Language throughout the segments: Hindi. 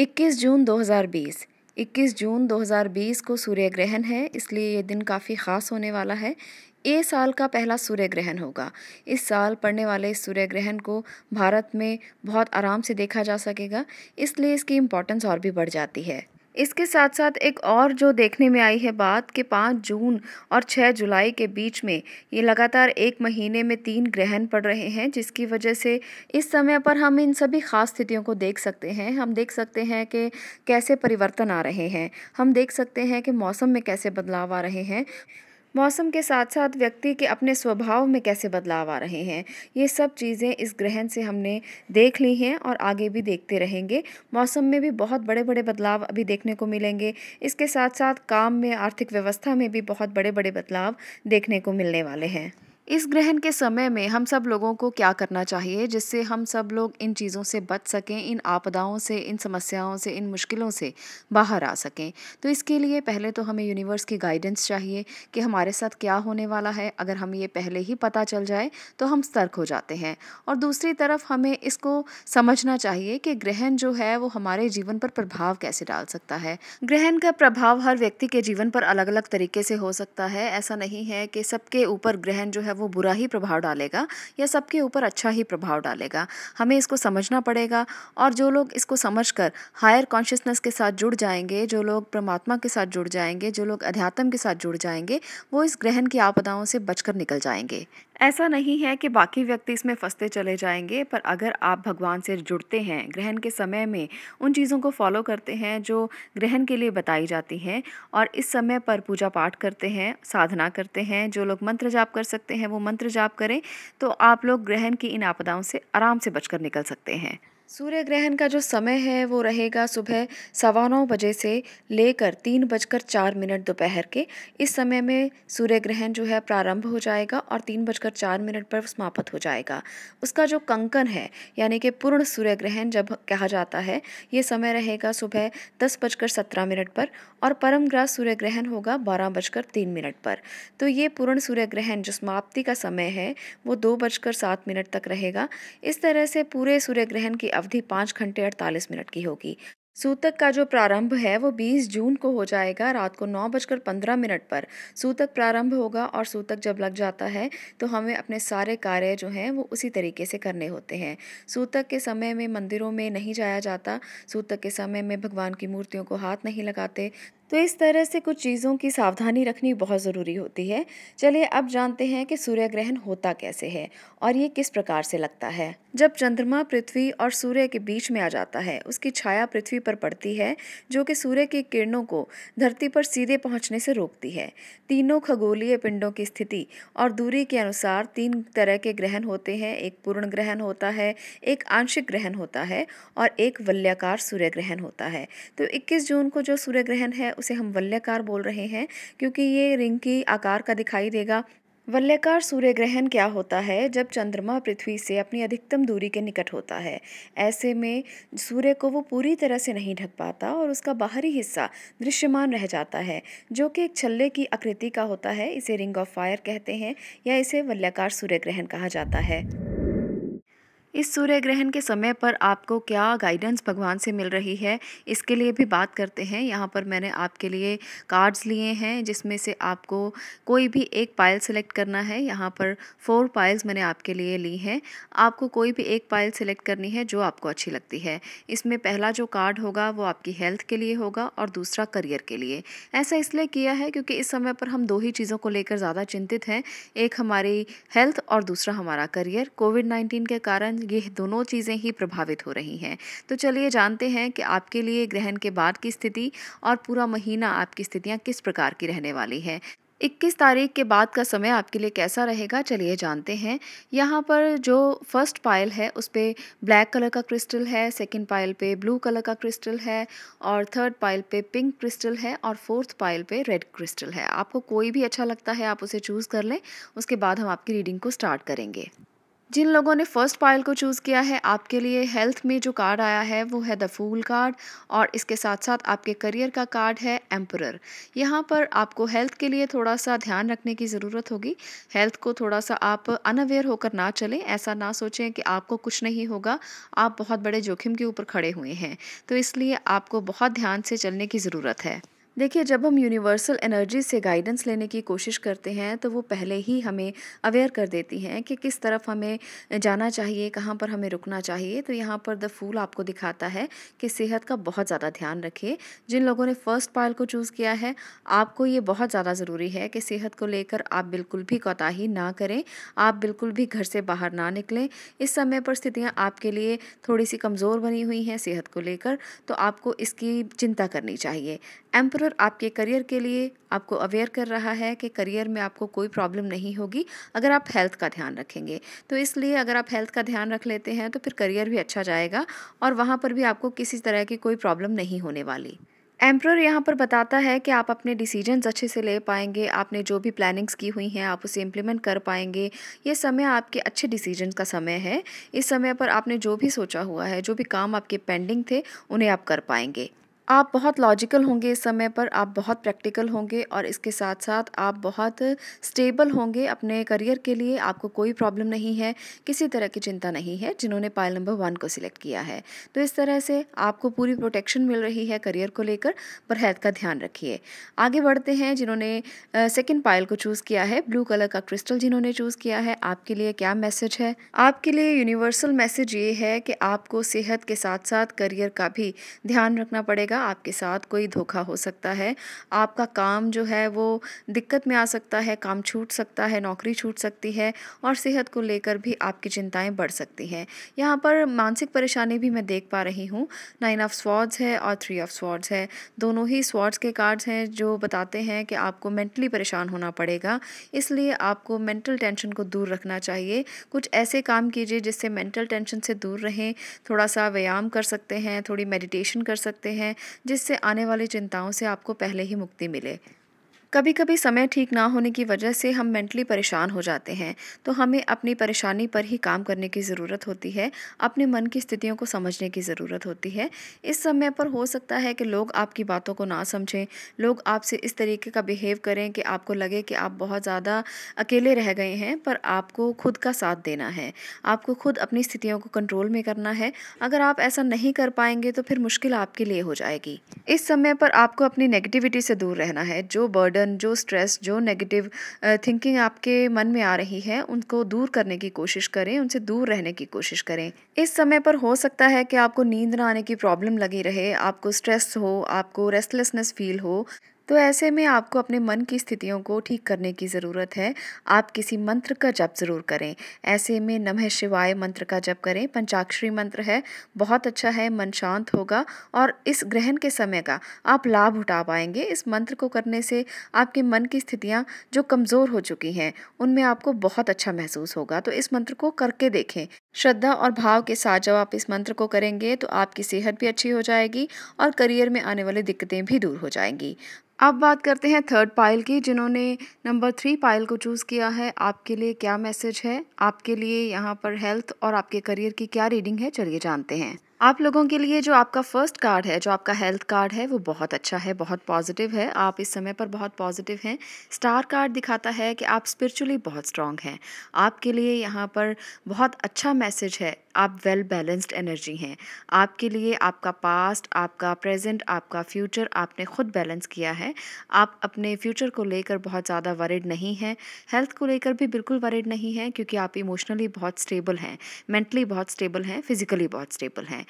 21 जून 2020 21 जून 2020 को सूर्य ग्रहण है इसलिए ये दिन काफ़ी ख़ास होने वाला है ये साल का पहला सूर्य ग्रहण होगा इस साल पड़ने वाले इस सूर्य ग्रहण को भारत में बहुत आराम से देखा जा सकेगा इसलिए इसकी इम्पोर्टेंस और भी बढ़ जाती है इसके साथ साथ एक और जो देखने में आई है बात कि पाँच जून और छः जुलाई के बीच में ये लगातार एक महीने में तीन ग्रहण पड़ रहे हैं जिसकी वजह से इस समय पर हम इन सभी ख़ास स्थितियों को देख सकते हैं हम देख सकते हैं कि कैसे परिवर्तन आ रहे हैं हम देख सकते हैं कि मौसम में कैसे बदलाव आ रहे हैं मौसम के साथ साथ व्यक्ति के अपने स्वभाव में कैसे बदलाव आ रहे हैं ये सब चीज़ें इस ग्रहण से हमने देख ली हैं और आगे भी देखते रहेंगे मौसम में भी बहुत बड़े बड़े बदलाव अभी देखने को मिलेंगे इसके साथ साथ काम में आर्थिक व्यवस्था में भी बहुत बड़े बड़े बदलाव देखने को मिलने वाले हैं इस ग्रहण के समय में हम सब लोगों को क्या करना चाहिए जिससे हम सब लोग इन चीज़ों से बच सकें इन आपदाओं से इन समस्याओं से इन मुश्किलों से बाहर आ सकें तो इसके लिए पहले तो हमें यूनिवर्स की गाइडेंस चाहिए कि हमारे साथ क्या होने वाला है अगर हम ये पहले ही पता चल जाए तो हम सतर्क हो जाते हैं और दूसरी तरफ हमें इसको समझना चाहिए कि ग्रहण जो है वो हमारे जीवन पर प्रभाव कैसे डाल सकता है ग्रहण का प्रभाव हर व्यक्ति के जीवन पर अलग अलग तरीके से हो सकता है ऐसा नहीं है कि सबके ऊपर ग्रहण जो है वो बुरा ही प्रभाव डालेगा या सबके ऊपर अच्छा ही प्रभाव डालेगा हमें इसको समझना पड़ेगा और जो लोग इसको समझ कर हायर कॉन्शियसनेस के साथ जुड़ जाएंगे जो लोग परमात्मा के साथ जुड़ जाएंगे जो लोग अध्यात्म के साथ जुड़ जाएंगे वो इस ग्रहण की आपदाओं से बचकर निकल जाएंगे ऐसा नहीं है कि बाकी व्यक्ति इसमें फंसते चले जाएंगे पर अगर आप भगवान से जुड़ते हैं ग्रहण के समय में उन चीज़ों को फॉलो करते हैं जो ग्रहण के लिए बताई जाती हैं और इस समय पर पूजा पाठ करते हैं साधना करते हैं जो लोग मंत्र जाप कर सकते हैं वो मंत्र जाप करें तो आप लोग ग्रहण की इन आपदाओं से आराम से बचकर निकल सकते हैं सूर्य ग्रहण का जो समय है वो रहेगा सुबह सवा नौ बजे से लेकर तीन बजकर चार मिनट दोपहर के इस समय में सूर्य ग्रहण जो है प्रारंभ हो जाएगा और तीन बजकर चार मिनट पर समाप्त हो जाएगा उसका जो कंकन है यानी कि पूर्ण सूर्य ग्रहण जब कहा जाता है ये समय रहेगा सुबह दस बजकर सत्रह मिनट पर और परमग्रास सूर्य ग्रहण होगा बारह बजकर तीन मिनट पर तो ये पूर्ण सूर्य ग्रहण जो समाप्ति का समय है वो दो बजकर सात मिनट तक रहेगा इस तरह से पूरे सूर्य ग्रहण की अवधि पाँच घंटे अड़तालीस मिनट की होगी सूतक का जो प्रारंभ है वो 20 जून को हो जाएगा रात को नौ बजकर पंद्रह मिनट पर सूतक प्रारंभ होगा और सूतक जब लग जाता है तो हमें अपने सारे कार्य जो हैं वो उसी तरीके से करने होते हैं सूतक के समय में मंदिरों में नहीं जाया जाता सूतक के समय में भगवान की मूर्तियों को हाथ नहीं लगाते तो इस तरह से कुछ चीज़ों की सावधानी रखनी बहुत ज़रूरी होती है चलिए अब जानते हैं कि सूर्य ग्रहण होता कैसे है और ये किस प्रकार से लगता है जब चंद्रमा पृथ्वी और सूर्य के बीच में आ जाता है उसकी छाया पृथ्वी पर पड़ती है जो कि सूर्य की किरणों को धरती पर सीधे पहुंचने से रोकती है तीनों खगोलीय पिंडों की स्थिति और दूरी के अनुसार तीन तरह के ग्रहण होते हैं एक पूर्ण ग्रहण होता है एक आंशिक ग्रहण होता है और एक वल्याकार सूर्य ग्रहण होता है तो इक्कीस जून को जो सूर्य ग्रहण है उसे हम वल्यकार बोल रहे हैं क्योंकि ये रिंग की आकार का दिखाई देगा वल्यकार सूर्य ग्रहण क्या होता है जब चंद्रमा पृथ्वी से अपनी अधिकतम दूरी के निकट होता है ऐसे में सूर्य को वो पूरी तरह से नहीं ढक पाता और उसका बाहरी हिस्सा दृश्यमान रह जाता है जो कि एक छल्ले की आकृति का होता है इसे रिंग ऑफ फायर कहते हैं या इसे वल्यकार सूर्य ग्रहण कहा जाता है इस सूर्य ग्रहण के समय पर आपको क्या गाइडेंस भगवान से मिल रही है इसके लिए भी बात करते हैं यहाँ पर मैंने आपके लिए कार्ड्स लिए हैं जिसमें से आपको कोई भी एक पायल सेलेक्ट करना है यहाँ पर फोर पायल्स मैंने आपके लिए ली हैं आपको कोई भी एक पायल सेलेक्ट करनी है जो आपको अच्छी लगती है इसमें पहला जो कार्ड होगा वो आपकी हेल्थ के लिए होगा और दूसरा करियर के लिए ऐसा इसलिए किया है क्योंकि इस समय पर हम दो ही चीज़ों को लेकर ज़्यादा चिंतित हैं एक हमारी हेल्थ और दूसरा हमारा करियर कोविड नाइन्टीन के कारण ये दोनों चीज़ें ही प्रभावित हो रही हैं तो चलिए जानते हैं कि आपके लिए ग्रहण के बाद की स्थिति और पूरा महीना आपकी स्थितियाँ किस प्रकार की रहने वाली है 21 तारीख के बाद का समय आपके लिए कैसा रहेगा चलिए जानते हैं यहाँ पर जो फर्स्ट पायल है उस पर ब्लैक कलर का क्रिस्टल है सेकंड पायल पे ब्लू कलर का क्रिस्टल है और थर्ड पायल पे पिंक क्रिस्टल है और फोर्थ पायल पे रेड क्रिस्टल है आपको कोई भी अच्छा लगता है आप उसे चूज़ कर लें उसके बाद हम आपकी रीडिंग को स्टार्ट करेंगे जिन लोगों ने फर्स्ट पायल को चूज़ किया है आपके लिए हेल्थ में जो कार्ड आया है वो है द फूल कार्ड और इसके साथ साथ आपके करियर का कार्ड है एम्परर यहाँ पर आपको हेल्थ के लिए थोड़ा सा ध्यान रखने की ज़रूरत होगी हेल्थ को थोड़ा सा आप अनअवेयर होकर ना चलें ऐसा ना सोचें कि आपको कुछ नहीं होगा आप बहुत बड़े जोखिम के ऊपर खड़े हुए हैं तो इसलिए आपको बहुत ध्यान से चलने की ज़रूरत है देखिए जब हम यूनिवर्सल एनर्जी से गाइडेंस लेने की कोशिश करते हैं तो वो पहले ही हमें अवेयर कर देती हैं कि किस तरफ हमें जाना चाहिए कहाँ पर हमें रुकना चाहिए तो यहाँ पर द फूल आपको दिखाता है कि सेहत का बहुत ज़्यादा ध्यान रखें जिन लोगों ने फर्स्ट पायल को चूज़ किया है आपको ये बहुत ज़्यादा ज़रूरी है कि सेहत को लेकर आप बिल्कुल भी कोताही ना करें आप बिल्कुल भी घर से बाहर ना निकलें इस समय पर स्थितियाँ आपके लिए थोड़ी सी कमज़ोर बनी हुई हैं सेहत को लेकर तो आपको इसकी चिंता करनी चाहिए एम्पर सॉफ्टवेयर आपके करियर के लिए आपको अवेयर कर रहा है कि करियर में आपको कोई प्रॉब्लम नहीं होगी अगर आप हेल्थ का ध्यान रखेंगे तो इसलिए अगर आप हेल्थ का ध्यान रख लेते हैं तो फिर करियर भी अच्छा जाएगा और वहाँ पर भी आपको किसी तरह की कोई प्रॉब्लम नहीं होने वाली एम्प्रर यहाँ पर बताता है कि आप अपने डिसीजंस अच्छे से ले पाएंगे आपने जो भी प्लानिंग्स की हुई हैं आप उसे इम्प्लीमेंट कर पाएंगे ये समय आपके अच्छे डिसीजन का समय है इस समय पर आपने जो भी सोचा हुआ है जो भी काम आपके पेंडिंग थे उन्हें आप कर पाएंगे आप बहुत लॉजिकल होंगे इस समय पर आप बहुत प्रैक्टिकल होंगे और इसके साथ साथ आप बहुत स्टेबल होंगे अपने करियर के लिए आपको कोई प्रॉब्लम नहीं है किसी तरह की चिंता नहीं है जिन्होंने पायल नंबर वन को सिलेक्ट किया है तो इस तरह से आपको पूरी प्रोटेक्शन मिल रही है करियर को लेकर पर हेल्थ का ध्यान रखिए आगे बढ़ते हैं जिन्होंने सेकेंड पायल को चूज़ किया है ब्लू कलर का क्रिस्टल जिन्होंने चूज़ किया है आपके लिए क्या मैसेज है आपके लिए यूनिवर्सल मैसेज ये है कि आपको सेहत के साथ साथ करियर का भी ध्यान रखना पड़ेगा जाएगा आपके साथ कोई धोखा हो सकता है आपका काम जो है वो दिक्कत में आ सकता है काम छूट सकता है नौकरी छूट सकती है और सेहत को लेकर भी आपकी चिंताएं बढ़ सकती हैं यहाँ पर मानसिक परेशानी भी मैं देख पा रही हूँ नाइन ऑफ स्वॉर्ड्स है और थ्री ऑफ स्वॉर्ड्स है दोनों ही स्वॉर्ड्स के कार्ड्स हैं जो बताते हैं कि आपको मेंटली परेशान होना पड़ेगा इसलिए आपको मेंटल टेंशन को दूर रखना चाहिए कुछ ऐसे काम कीजिए जिससे मेंटल टेंशन से दूर रहें थोड़ा सा व्यायाम कर सकते हैं थोड़ी मेडिटेशन कर सकते हैं जिससे आने वाली चिंताओं से आपको पहले ही मुक्ति मिले कभी कभी समय ठीक ना होने की वजह से हम मेंटली परेशान हो जाते हैं तो हमें अपनी परेशानी पर ही काम करने की ज़रूरत होती है अपने मन की स्थितियों को समझने की ज़रूरत होती है इस समय पर हो सकता है कि लोग आपकी बातों को ना समझें लोग आपसे इस तरीके का बिहेव करें कि आपको लगे कि आप बहुत ज़्यादा अकेले रह गए हैं पर आपको खुद का साथ देना है आपको खुद अपनी स्थितियों को कंट्रोल में करना है अगर आप ऐसा नहीं कर पाएंगे तो फिर मुश्किल आपके लिए हो जाएगी इस समय पर आपको अपनी नेगेटिविटी से दूर रहना है जो बर्डन जो स्ट्रेस जो नेगेटिव थिंकिंग आपके मन में आ रही है उनको दूर करने की कोशिश करें उनसे दूर रहने की कोशिश करें इस समय पर हो सकता है कि आपको नींद ना आने की प्रॉब्लम लगी रहे आपको स्ट्रेस हो आपको रेस्टलेसनेस फील हो तो ऐसे में आपको अपने मन की स्थितियों को ठीक करने की ज़रूरत है आप किसी मंत्र का जप ज़रूर करें ऐसे में नमः शिवाय मंत्र का जप करें पंचाक्षरी मंत्र है बहुत अच्छा है मन शांत होगा और इस ग्रहण के समय का आप लाभ उठा पाएंगे इस मंत्र को करने से आपके मन की स्थितियाँ जो कमज़ोर हो चुकी हैं उनमें आपको बहुत अच्छा महसूस होगा तो इस मंत्र को करके देखें श्रद्धा और भाव के साथ जब आप इस मंत्र को करेंगे तो आपकी सेहत भी अच्छी हो जाएगी और करियर में आने वाली दिक्कतें भी दूर हो जाएंगी अब बात करते हैं थर्ड पाइल की जिन्होंने नंबर थ्री पाइल को चूज़ किया है आपके लिए क्या मैसेज है आपके लिए यहाँ पर हेल्थ और आपके करियर की क्या रीडिंग है चलिए जानते हैं आप लोगों के लिए जो आपका फर्स्ट कार्ड है जो आपका हेल्थ कार्ड है वो बहुत अच्छा है बहुत पॉजिटिव है आप इस समय पर बहुत पॉजिटिव हैं स्टार कार्ड दिखाता है कि आप स्पिरिचुअली बहुत स्ट्रांग हैं आपके लिए यहाँ पर बहुत अच्छा मैसेज है आप वेल बैलेंस्ड एनर्जी हैं आपके लिए आपका पास्ट आपका प्रेजेंट आपका फ्यूचर आपने खुद बैलेंस किया है आप अपने फ्यूचर को लेकर बहुत ज़्यादा वरिड नहीं हैं हेल्थ को लेकर भी बिल्कुल वरिड नहीं है क्योंकि आप इमोशनली बहुत स्टेबल हैं मेंटली बहुत स्टेबल हैं फिजिकली बहुत स्टेबल हैं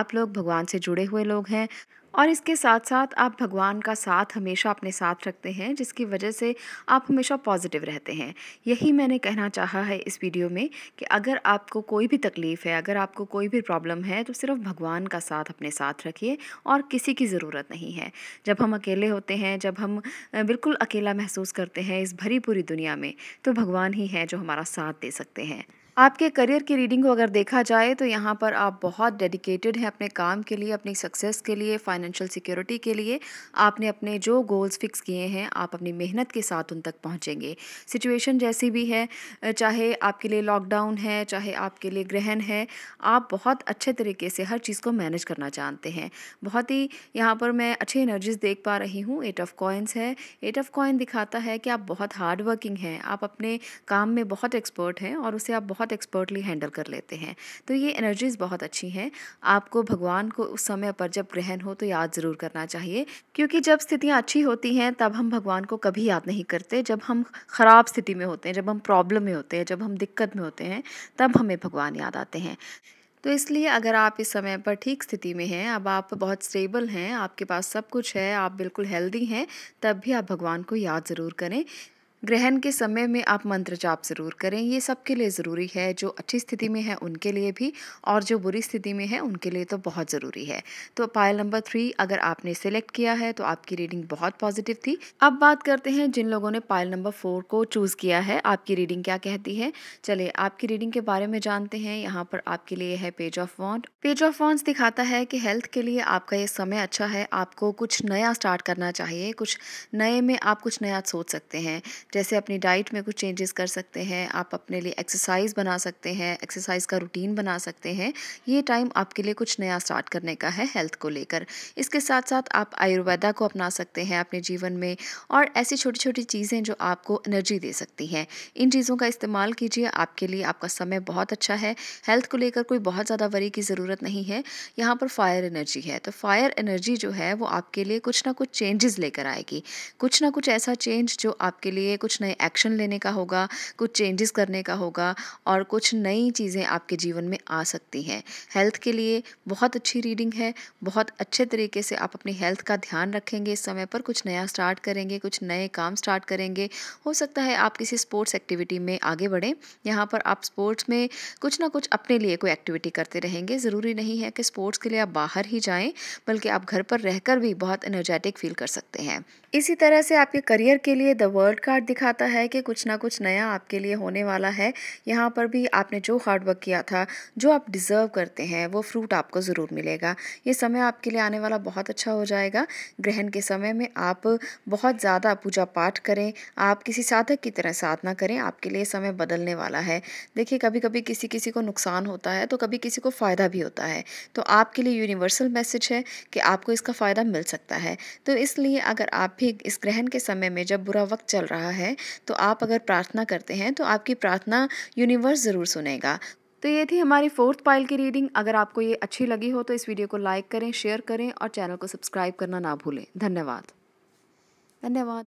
आप लोग भगवान से जुड़े हुए लोग हैं और इसके साथ साथ आप भगवान का साथ हमेशा अपने साथ रखते हैं जिसकी वजह से आप हमेशा पॉजिटिव रहते हैं यही मैंने कहना चाहा है इस वीडियो में कि अगर आपको कोई भी तकलीफ़ है अगर आपको कोई भी प्रॉब्लम है तो सिर्फ भगवान का साथ अपने साथ रखिए और किसी की ज़रूरत नहीं है जब हम अकेले होते हैं जब हम बिल्कुल अकेला महसूस करते हैं इस भरी पूरी दुनिया में तो भगवान ही है जो हमारा साथ दे सकते हैं आपके करियर की रीडिंग को अगर देखा जाए तो यहाँ पर आप बहुत डेडिकेटेड हैं अपने काम के लिए अपनी सक्सेस के लिए फाइनेंशियल सिक्योरिटी के लिए आपने अपने जो गोल्स फिक्स किए हैं आप अपनी मेहनत के साथ उन तक पहुँचेंगे सिचुएशन जैसी भी है चाहे आपके लिए लॉकडाउन है चाहे आपके लिए ग्रहण है आप बहुत अच्छे तरीके से हर चीज़ को मैनेज करना जानते हैं बहुत ही यहाँ पर मैं अच्छे एनर्जीज देख पा रही हूँ एट ऑफ कॉइन्स है एट ऑफ कॉइन दिखाता है कि आप बहुत हार्ड वर्किंग हैं आप अपने काम में बहुत एक्सपर्ट हैं और उसे आप बहुत बहुत एक्सपर्टली हैंडल कर लेते हैं तो ये एनर्जीज़ बहुत अच्छी हैं आपको भगवान को उस समय पर जब ग्रहण हो तो याद ज़रूर करना चाहिए क्योंकि जब स्थितियाँ अच्छी होती हैं तब हम भगवान को कभी याद नहीं करते जब हम ख़राब स्थिति में होते हैं जब हम प्रॉब्लम में होते हैं जब हम दिक्कत में होते हैं तब हमें भगवान याद आते हैं तो इसलिए अगर आप इस समय पर ठीक स्थिति में हैं अब आप बहुत स्टेबल हैं आपके पास सब कुछ है आप बिल्कुल हेल्दी हैं तब भी आप भगवान को याद ज़रूर करें ग्रहण के समय में आप मंत्र जाप ज़रूर करें ये सबके लिए ज़रूरी है जो अच्छी स्थिति में है उनके लिए भी और जो बुरी स्थिति में है उनके लिए तो बहुत ज़रूरी है तो पायल नंबर थ्री अगर आपने सेलेक्ट किया है तो आपकी रीडिंग बहुत पॉजिटिव थी अब बात करते हैं जिन लोगों ने पायल नंबर फोर को चूज़ किया है आपकी रीडिंग क्या कहती है चले आपकी रीडिंग के बारे में जानते हैं यहाँ पर आपके लिए है page of wands page of wands दिखाता है कि हेल्थ के लिए आपका ये समय अच्छा है आपको कुछ नया स्टार्ट करना चाहिए कुछ नए में आप कुछ नया सोच सकते हैं जैसे अपनी डाइट में कुछ चेंजेस कर सकते हैं आप अपने लिए एक्सरसाइज बना सकते हैं एक्सरसाइज का रूटीन बना सकते हैं ये टाइम आपके लिए कुछ नया स्टार्ट करने का है हेल्थ को लेकर इसके साथ साथ आप आयुर्वेदा को अपना सकते हैं अपने जीवन में और ऐसी छोटी छोटी चीज़ें जो आपको एनर्जी दे सकती हैं इन चीज़ों का इस्तेमाल कीजिए आपके लिए आपका समय बहुत अच्छा है हेल्थ को लेकर कोई बहुत ज़्यादा वरी की ज़रूरत नहीं है यहाँ पर फायर एनर्जी है तो फायर एनर्जी जो है वो आपके लिए कुछ ना कुछ चेंजेस लेकर आएगी कुछ ना कुछ ऐसा चेंज जो आपके लिए कुछ नए एक्शन लेने का होगा कुछ चेंजेस करने का होगा और कुछ नई चीज़ें आपके जीवन में आ सकती हैं हेल्थ के लिए बहुत अच्छी रीडिंग है बहुत अच्छे तरीके से आप अपनी हेल्थ का ध्यान रखेंगे इस समय पर कुछ नया स्टार्ट करेंगे कुछ नए काम स्टार्ट करेंगे हो सकता है आप किसी स्पोर्ट्स एक्टिविटी में आगे बढ़ें यहाँ पर आप स्पोर्ट्स में कुछ ना कुछ अपने लिए कोई एक्टिविटी करते रहेंगे ज़रूरी नहीं है कि स्पोर्ट्स के लिए आप बाहर ही जाएं बल्कि आप घर पर रहकर भी बहुत एनर्जेटिक फील कर सकते हैं इसी तरह से आपके करियर के लिए द वर्ल्ड कार्ड दिखाता है कि कुछ ना कुछ नया आपके लिए होने वाला है यहाँ पर भी आपने जो हार्डवर्क किया था जो आप डिज़र्व करते हैं वो फ्रूट आपको ज़रूर मिलेगा ये समय आपके लिए आने वाला बहुत अच्छा हो जाएगा ग्रहण के समय में आप बहुत ज़्यादा पूजा पाठ करें आप किसी साधक की तरह साधना करें आपके लिए समय बदलने वाला है देखिए कभी कभी किसी किसी को नुकसान होता है तो कभी किसी को फ़ायदा भी होता है तो आपके लिए यूनिवर्सल मैसेज है कि आपको इसका फ़ायदा मिल सकता है तो इसलिए अगर आप भी इस ग्रहण के समय में जब बुरा वक्त चल रहा है तो आप अगर प्रार्थना करते हैं तो आपकी प्रार्थना यूनिवर्स ज़रूर सुनेगा तो ये थी हमारी फोर्थ पाइल की रीडिंग अगर आपको ये अच्छी लगी हो तो इस वीडियो को लाइक करें शेयर करें और चैनल को सब्सक्राइब करना ना भूलें धन्यवाद धन्यवाद